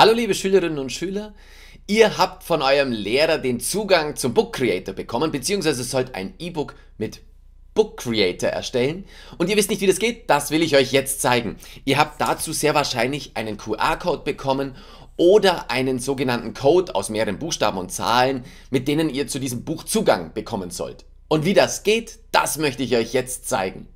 Hallo liebe Schülerinnen und Schüler, ihr habt von eurem Lehrer den Zugang zum Book Creator bekommen, beziehungsweise sollt ein E-Book mit Book Creator erstellen. Und ihr wisst nicht, wie das geht, das will ich euch jetzt zeigen. Ihr habt dazu sehr wahrscheinlich einen QR-Code bekommen oder einen sogenannten Code aus mehreren Buchstaben und Zahlen, mit denen ihr zu diesem Buch Zugang bekommen sollt. Und wie das geht, das möchte ich euch jetzt zeigen.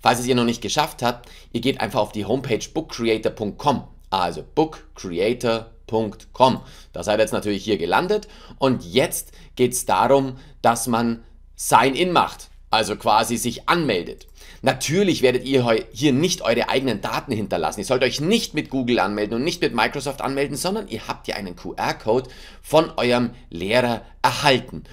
Falls es ihr noch nicht geschafft habt, ihr geht einfach auf die Homepage bookcreator.com also bookcreator.com. Da seid ihr jetzt natürlich hier gelandet und jetzt geht es darum, dass man Sign-in macht, also quasi sich anmeldet. Natürlich werdet ihr hier nicht eure eigenen Daten hinterlassen. Ihr sollt euch nicht mit Google anmelden und nicht mit Microsoft anmelden, sondern ihr habt ja einen QR-Code von eurem Lehrer erhalten.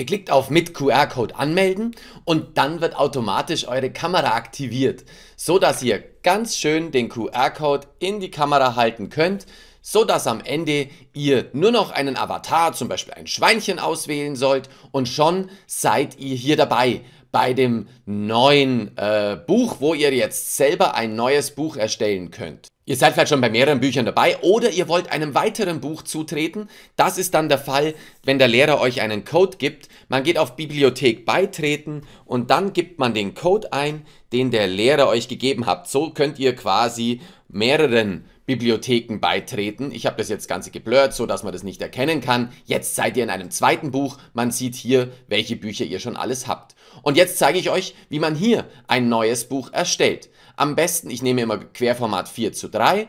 Ihr klickt auf mit QR-Code anmelden und dann wird automatisch eure Kamera aktiviert, so dass ihr ganz schön den QR-Code in die Kamera halten könnt, so dass am Ende ihr nur noch einen Avatar, zum Beispiel ein Schweinchen auswählen sollt und schon seid ihr hier dabei bei dem neuen äh, Buch, wo ihr jetzt selber ein neues Buch erstellen könnt. Ihr seid vielleicht schon bei mehreren Büchern dabei oder ihr wollt einem weiteren Buch zutreten. Das ist dann der Fall, wenn der Lehrer euch einen Code gibt. Man geht auf Bibliothek beitreten und dann gibt man den Code ein, den der Lehrer euch gegeben hat. So könnt ihr quasi mehreren Bibliotheken beitreten. Ich habe das jetzt Ganze geblurrt, so dass man das nicht erkennen kann. Jetzt seid ihr in einem zweiten Buch. Man sieht hier, welche Bücher ihr schon alles habt. Und jetzt zeige ich euch, wie man hier ein neues Buch erstellt. Am besten, ich nehme immer Querformat 4 zu 3,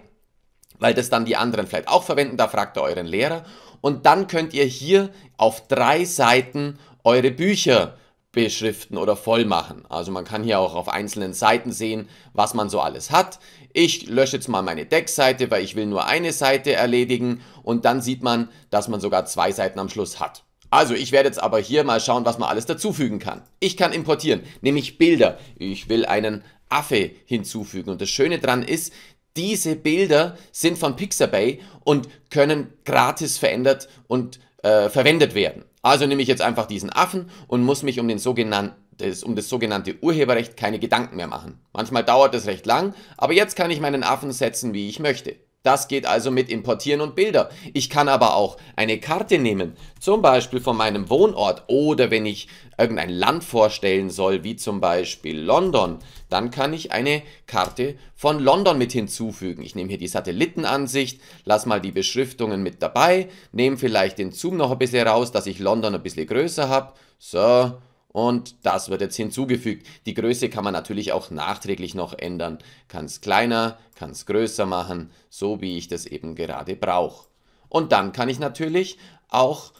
weil das dann die anderen vielleicht auch verwenden. Da fragt ihr euren Lehrer. Und dann könnt ihr hier auf drei Seiten eure Bücher beschriften oder voll machen. Also man kann hier auch auf einzelnen Seiten sehen, was man so alles hat. Ich lösche jetzt mal meine Deckseite, weil ich will nur eine Seite erledigen und dann sieht man, dass man sogar zwei Seiten am Schluss hat. Also ich werde jetzt aber hier mal schauen, was man alles dazufügen kann. Ich kann importieren, nämlich Bilder. Ich will einen Affe hinzufügen und das Schöne dran ist, diese Bilder sind von Pixabay und können gratis verändert und äh, verwendet werden. Also nehme ich jetzt einfach diesen Affen und muss mich um, den sogenannten, um das sogenannte Urheberrecht keine Gedanken mehr machen. Manchmal dauert es recht lang, aber jetzt kann ich meinen Affen setzen, wie ich möchte. Das geht also mit Importieren und Bilder. Ich kann aber auch eine Karte nehmen, zum Beispiel von meinem Wohnort oder wenn ich irgendein Land vorstellen soll, wie zum Beispiel London, dann kann ich eine Karte von London mit hinzufügen. Ich nehme hier die Satellitenansicht, lasse mal die Beschriftungen mit dabei, nehme vielleicht den Zoom noch ein bisschen raus, dass ich London ein bisschen größer habe. So, und das wird jetzt hinzugefügt. Die Größe kann man natürlich auch nachträglich noch ändern. Kann es kleiner, kann es größer machen, so wie ich das eben gerade brauche. Und dann kann ich natürlich auch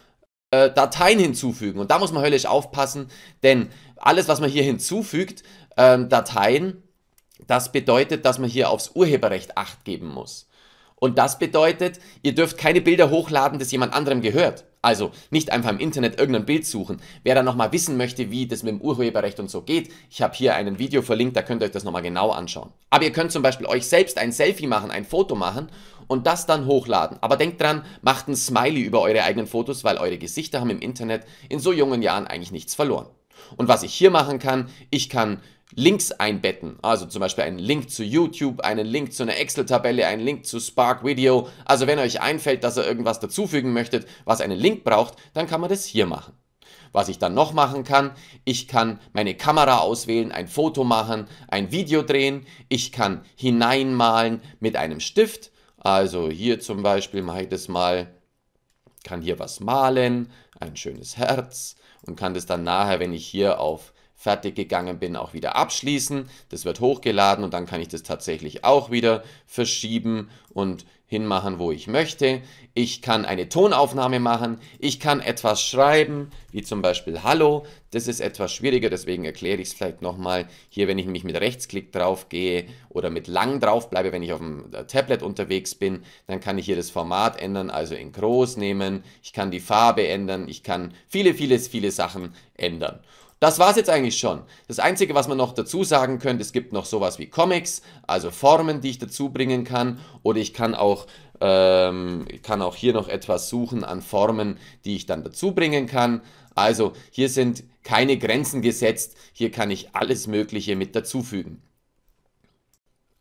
äh, Dateien hinzufügen. Und da muss man höllisch aufpassen, denn alles, was man hier hinzufügt, ähm, Dateien, das bedeutet, dass man hier aufs Urheberrecht acht geben muss. Und das bedeutet, ihr dürft keine Bilder hochladen, das jemand anderem gehört. Also nicht einfach im Internet irgendein Bild suchen. Wer da nochmal wissen möchte, wie das mit dem Urheberrecht und so geht, ich habe hier ein Video verlinkt, da könnt ihr euch das nochmal genau anschauen. Aber ihr könnt zum Beispiel euch selbst ein Selfie machen, ein Foto machen und das dann hochladen. Aber denkt dran, macht ein Smiley über eure eigenen Fotos, weil eure Gesichter haben im Internet in so jungen Jahren eigentlich nichts verloren. Und was ich hier machen kann, ich kann Links einbetten. Also zum Beispiel einen Link zu YouTube, einen Link zu einer Excel-Tabelle, einen Link zu Spark Video. Also wenn euch einfällt, dass ihr irgendwas dazufügen möchtet, was einen Link braucht, dann kann man das hier machen. Was ich dann noch machen kann, ich kann meine Kamera auswählen, ein Foto machen, ein Video drehen, ich kann hineinmalen mit einem Stift. Also hier zum Beispiel mache ich das mal, kann hier was malen, ein schönes Herz und kann das dann nachher, wenn ich hier auf fertig gegangen bin, auch wieder abschließen. Das wird hochgeladen und dann kann ich das tatsächlich auch wieder verschieben und hinmachen, wo ich möchte. Ich kann eine Tonaufnahme machen. Ich kann etwas schreiben, wie zum Beispiel Hallo. Das ist etwas schwieriger, deswegen erkläre ich es vielleicht nochmal. Hier, wenn ich nämlich mit Rechtsklick drauf gehe oder mit lang drauf bleibe, wenn ich auf dem äh, Tablet unterwegs bin, dann kann ich hier das Format ändern, also in groß nehmen. Ich kann die Farbe ändern. Ich kann viele, viele, viele Sachen ändern. Das war's jetzt eigentlich schon. Das Einzige, was man noch dazu sagen könnte, es gibt noch sowas wie Comics, also Formen, die ich dazu bringen kann. Oder ich kann auch, ähm, kann auch hier noch etwas suchen an Formen, die ich dann dazu bringen kann. Also hier sind keine Grenzen gesetzt. Hier kann ich alles Mögliche mit dazufügen.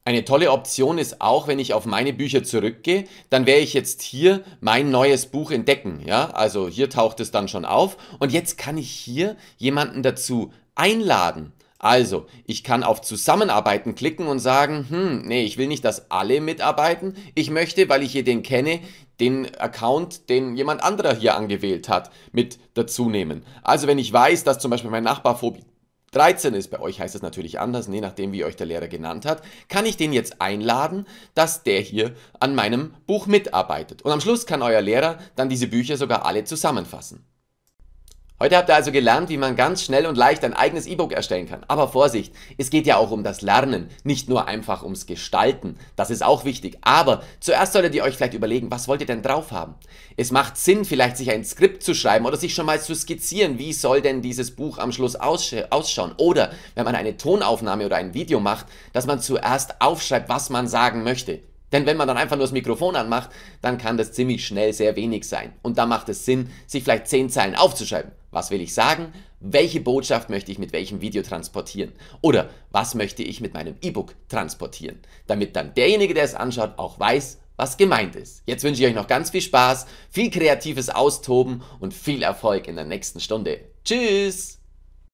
Eine tolle Option ist auch, wenn ich auf meine Bücher zurückgehe, dann wäre ich jetzt hier mein neues Buch entdecken. Ja, also hier taucht es dann schon auf und jetzt kann ich hier jemanden dazu einladen. Also, ich kann auf Zusammenarbeiten klicken und sagen, hm, nee, ich will nicht, dass alle mitarbeiten. Ich möchte, weil ich hier den kenne, den Account, den jemand anderer hier angewählt hat, mit dazu nehmen. Also, wenn ich weiß, dass zum Beispiel mein Nachbar 13 ist, bei euch heißt es natürlich anders, je nachdem, wie euch der Lehrer genannt hat, kann ich den jetzt einladen, dass der hier an meinem Buch mitarbeitet. Und am Schluss kann euer Lehrer dann diese Bücher sogar alle zusammenfassen. Heute habt ihr also gelernt, wie man ganz schnell und leicht ein eigenes E-Book erstellen kann. Aber Vorsicht, es geht ja auch um das Lernen, nicht nur einfach ums Gestalten. Das ist auch wichtig. Aber zuerst solltet ihr euch vielleicht überlegen, was wollt ihr denn drauf haben? Es macht Sinn, vielleicht sich ein Skript zu schreiben oder sich schon mal zu skizzieren, wie soll denn dieses Buch am Schluss aussch ausschauen. Oder wenn man eine Tonaufnahme oder ein Video macht, dass man zuerst aufschreibt, was man sagen möchte. Denn wenn man dann einfach nur das Mikrofon anmacht, dann kann das ziemlich schnell sehr wenig sein. Und da macht es Sinn, sich vielleicht zehn Zeilen aufzuschreiben. Was will ich sagen? Welche Botschaft möchte ich mit welchem Video transportieren? Oder was möchte ich mit meinem E-Book transportieren? Damit dann derjenige, der es anschaut, auch weiß, was gemeint ist. Jetzt wünsche ich euch noch ganz viel Spaß, viel kreatives Austoben und viel Erfolg in der nächsten Stunde. Tschüss!